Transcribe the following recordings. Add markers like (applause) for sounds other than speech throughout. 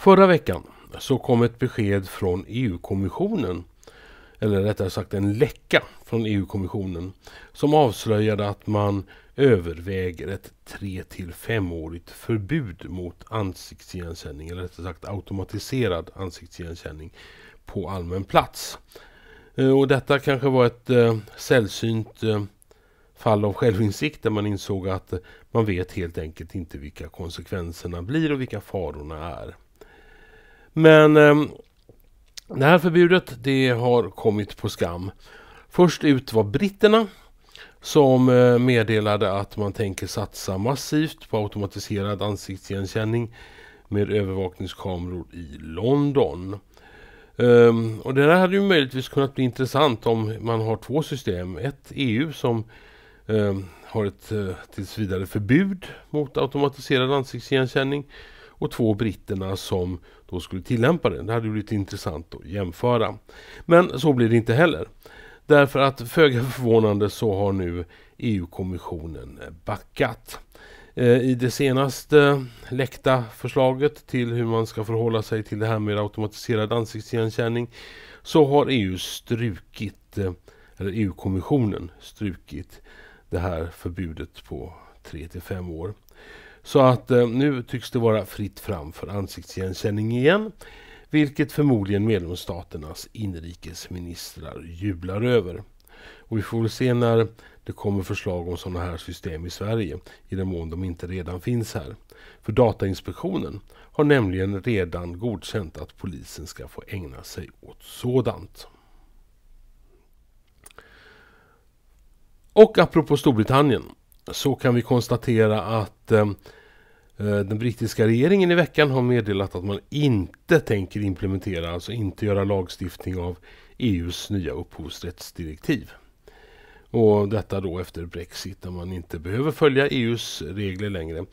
Förra veckan så kom ett besked från EU-kommissionen eller rättare sagt en läcka från EU-kommissionen som avslöjade att man överväger ett 3 till 5-årigt förbud mot ansiktsigenkänning eller rättare sagt automatiserad ansiktsigenkänning på allmän plats. Eh, och detta kanske var ett eh, sällsynt eh, fall av självinsikt där man insåg att man vet helt enkelt inte vilka konsekvenserna blir och vilka farorna är. Men ehm, det här förbudet det har kommit på skam. Först ut var britterna som eh, meddelade att man tänker satsa massivt på automatiserad ansiktsigenkänning med övervakningskameror i London. Um, och det där hade ju möjligtvis kunnat bli intressant om man har två system. Ett EU som um, har ett uh, tills vidare förbud mot automatiserad ansiktsigenkänning och två britterna som då skulle tillämpa den. Det hade blivit intressant att jämföra. Men så blir det inte heller. Därför att föga förvånande så har nu EU-kommissionen backat. Eh, I det senaste läckta förslaget till hur man ska förhålla sig till det här med automatiserad ansiktsigenkänning så har EU strukit, eh, eller EU-kommissionen strukit det här förbudet på 3 till 5 år. Så att eh, nu tycks det vara fritt fram för ansiktsigenkänning igen. Vilket förmodligen medlemsstaternas inrikesministrar jublar över. Och vi får väl se när det kommer förslag om sådana här system i Sverige. I den mån de inte redan finns här. För Datainspektionen har nämligen redan godkänt att polisen ska få ägna sig åt sådant. Och apropå Storbritannien så kan vi konstatera att eh, eh, den brittiska regeringen i veckan har meddelat att man inte tänker implementera, alltså inte göra lagstiftning av EUs nya upphovsrättsdirektiv. Och detta då efter Brexit där man inte behöver följa EUs regler längre.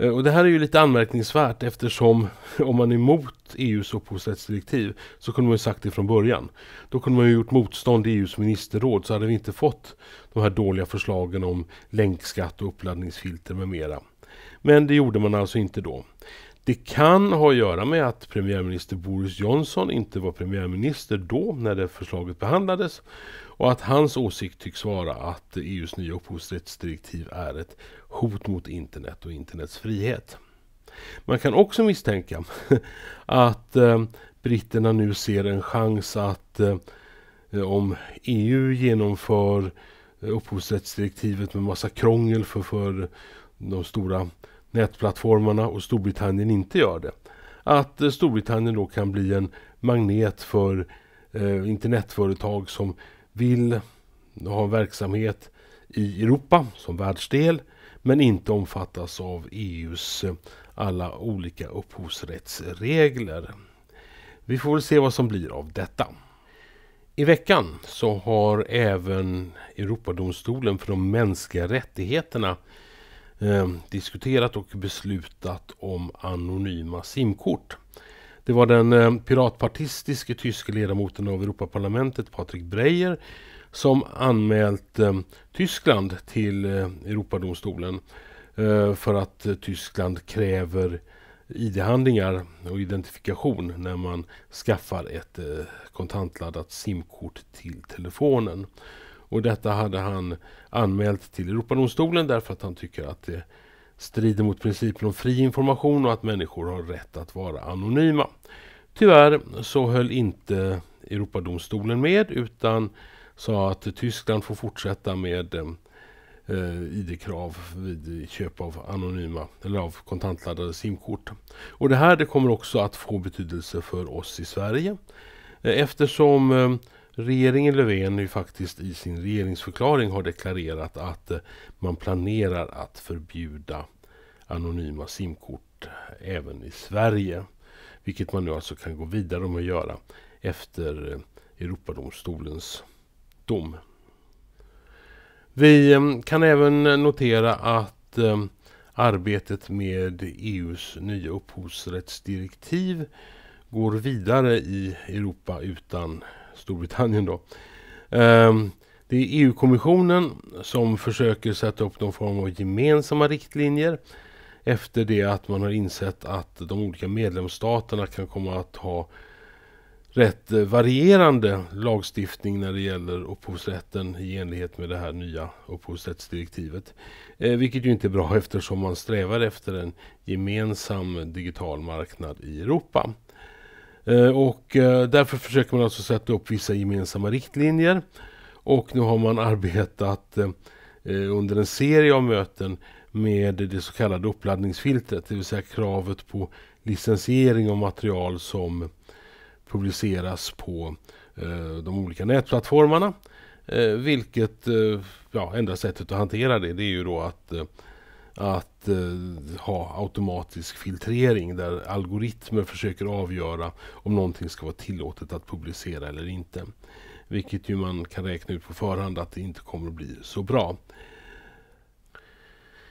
Eh, och det här är ju lite anmärkningsvärt eftersom (laughs) om man är emot EUs upphovsrättsdirektiv så kunde man ju sagt det från början. Då kunde man ju gjort motstånd i EUs ministerråd så hade vi inte fått de här dåliga förslagen om länkskatt och uppladdningsfilter med mera. Men det gjorde man alltså inte då. Det kan ha att göra med att premiärminister Boris Johnson inte var premiärminister då när det förslaget behandlades och att hans åsikt tycks vara att EUs nya upphovsrättsdirektiv är ett hot mot internet och internets frihet. Man kan också misstänka (laughs) att eh, britterna nu ser en chans att eh, om EU genomför eh, upphovsrättsdirektivet med massa krångel för, för de stora nätplattformarna och Storbritannien inte gör det. Att eh, Storbritannien då kan bli en magnet för eh, internetföretag som vill ha en verksamhet i Europa som världsdel men inte omfattas av EUs eh, alla olika upphovsrättsregler. Vi får väl se vad som blir av detta. I veckan så har även Europadomstolen för de mänskliga rättigheterna Ehm, diskuterat och beslutat om anonyma simkort. Det var den ehm, piratpartistiske tyske ledamoten av Europaparlamentet Patrik Breyer som anmält ehm, Tyskland till eh, Europadomstolen eh, för att eh, Tyskland kräver ID-handlingar och identifikation när man skaffar ett kontantladdat simkort till telefonen. Och detta hade han anmält till Europadomstolen därför att han tycker att det strider mot principen om fri information och att människor har rätt att vara anonyma. Tyvärr så höll inte Europadomstolen med utan sa att Tyskland får fortsätta med eh, ID-krav vid köp av anonyma eller av kontantladdade simkort. Och det här det kommer också att få betydelse för oss i Sverige eh, eftersom eh, Regeringen Löfven ju faktiskt i sin regeringsförklaring har deklarerat att eh, man planerar att förbjuda anonyma simkort även i Sverige. Vilket man nu alltså kan gå vidare med att göra efter eh, Europadomstolens dom. Vi eh, kan även notera att arbetet med EUs nya upphovsrättsdirektiv går vidare i Europa utan Storbritannien då. Ehm, det är EU-kommissionen som försöker sätta upp någon form av gemensamma riktlinjer efter det att man har insett att de olika medlemsstaterna kan komma att ha rätt varierande lagstiftning när det gäller upphovsrätten i enlighet med det här nya upphovsrättsdirektivet. Eh, vilket ju inte är bra (laughs) eftersom man strävar efter en gemensam digital marknad i Europa. Eh, och eh, därför försöker man alltså sätta upp vissa gemensamma riktlinjer. Och nu har man arbetat eh, under en serie av möten med det så kallade uppladdningsfiltret. Det vill säga kravet på licensiering av material som publiceras på de olika nätplattformarna. Vilket, ja, enda sättet att hantera det, det är ju då att att eh, ha automatisk filtrering där algoritmer försöker avgöra om någonting ska vara tillåtet att publicera eller inte. Vilket ju man kan räkna ut på förhand att det inte kommer att bli så bra.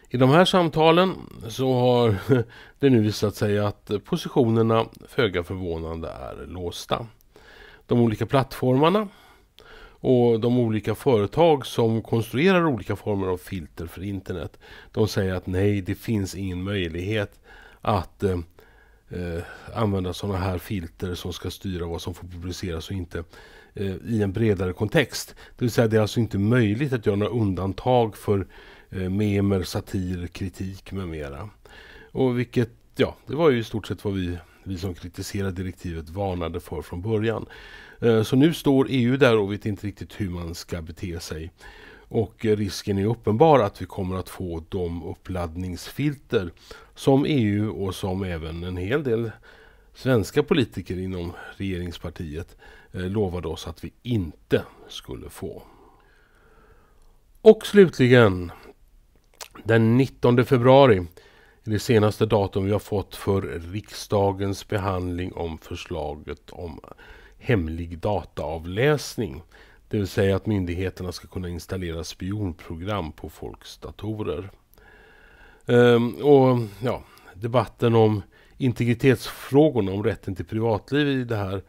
I de här samtalen så har (laughs) det nu visat sig att positionerna föga förvånande är låsta. De olika plattformarna och de olika företag som konstruerar olika former av filter för internet de säger att nej det finns ingen möjlighet att eh, eh använda sådana här filter som ska styra vad som får publiceras och inte eh, i en bredare kontext. Det vill säga det är alltså inte möjligt att göra några undantag för eh, memer, satir, kritik med mera. Och vilket, ja, det var ju i stort sett vad vi vi som kritiserar direktivet varnade för från början. Eh, så nu står EU där och vet inte riktigt hur man ska bete sig. Och eh, risken är uppenbar att vi kommer att få de uppladdningsfilter som EU och som även en hel del svenska politiker inom regeringspartiet eh, lovade oss att vi inte skulle få. Och slutligen, den 19 februari det senaste datum vi har fått för riksdagens behandling om förslaget om hemlig dataavläsning. Det vill säga att myndigheterna ska kunna installera spionprogram på folks datorer. Ehm, och ja, debatten om integritetsfrågorna, om rätten till privatliv i det här,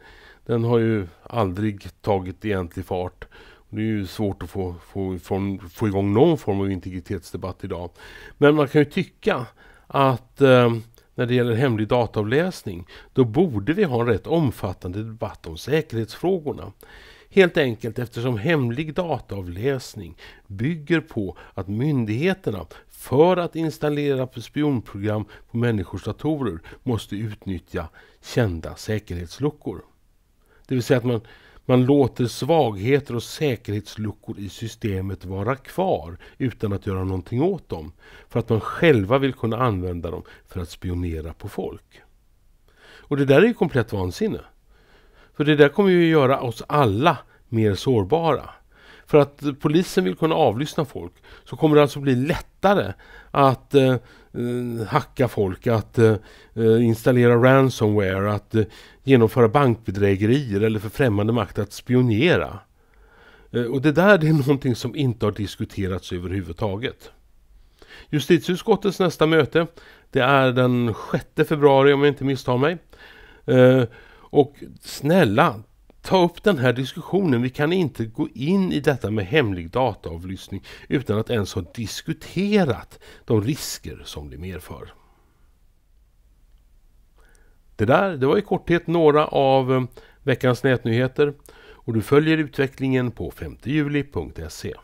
den har ju aldrig tagit egentlig fart. Det är ju svårt att få, få, få, få igång någon form av integritetsdebatt idag. Men man kan ju tycka att eh, när det gäller hemlig dataavläsning, då borde vi ha en rätt omfattande debatt om säkerhetsfrågorna. Helt enkelt eftersom hemlig dataavläsning bygger på att myndigheterna för att installera spionprogram på människors datorer måste utnyttja kända säkerhetsluckor. Det vill säga att man man låter svagheter och säkerhetsluckor i systemet vara kvar utan att göra någonting åt dem. För att man själva vill kunna använda dem för att spionera på folk. Och det där är ju komplett vansinne. För det där kommer ju göra oss alla mer sårbara. För att polisen vill kunna avlyssna folk så kommer det alltså bli lättare att eh, Eh, hacka folk, att eh, eh, installera ransomware, att genomföra bankbedrägerier eller för främmande makt att spionera. Och det där det är någonting som inte har diskuterats överhuvudtaget. Justitieutskottets nästa möte det är den 6 februari om jag inte misstar mig. Och snälla, ta upp den här diskussionen. Vi kan inte gå in i detta med hemlig dataavlyssning utan att ens ha diskuterat de risker som det medför. Det där, det var i korthet några av eh, veckans nätnyheter och du följer utvecklingen på 5juli.se.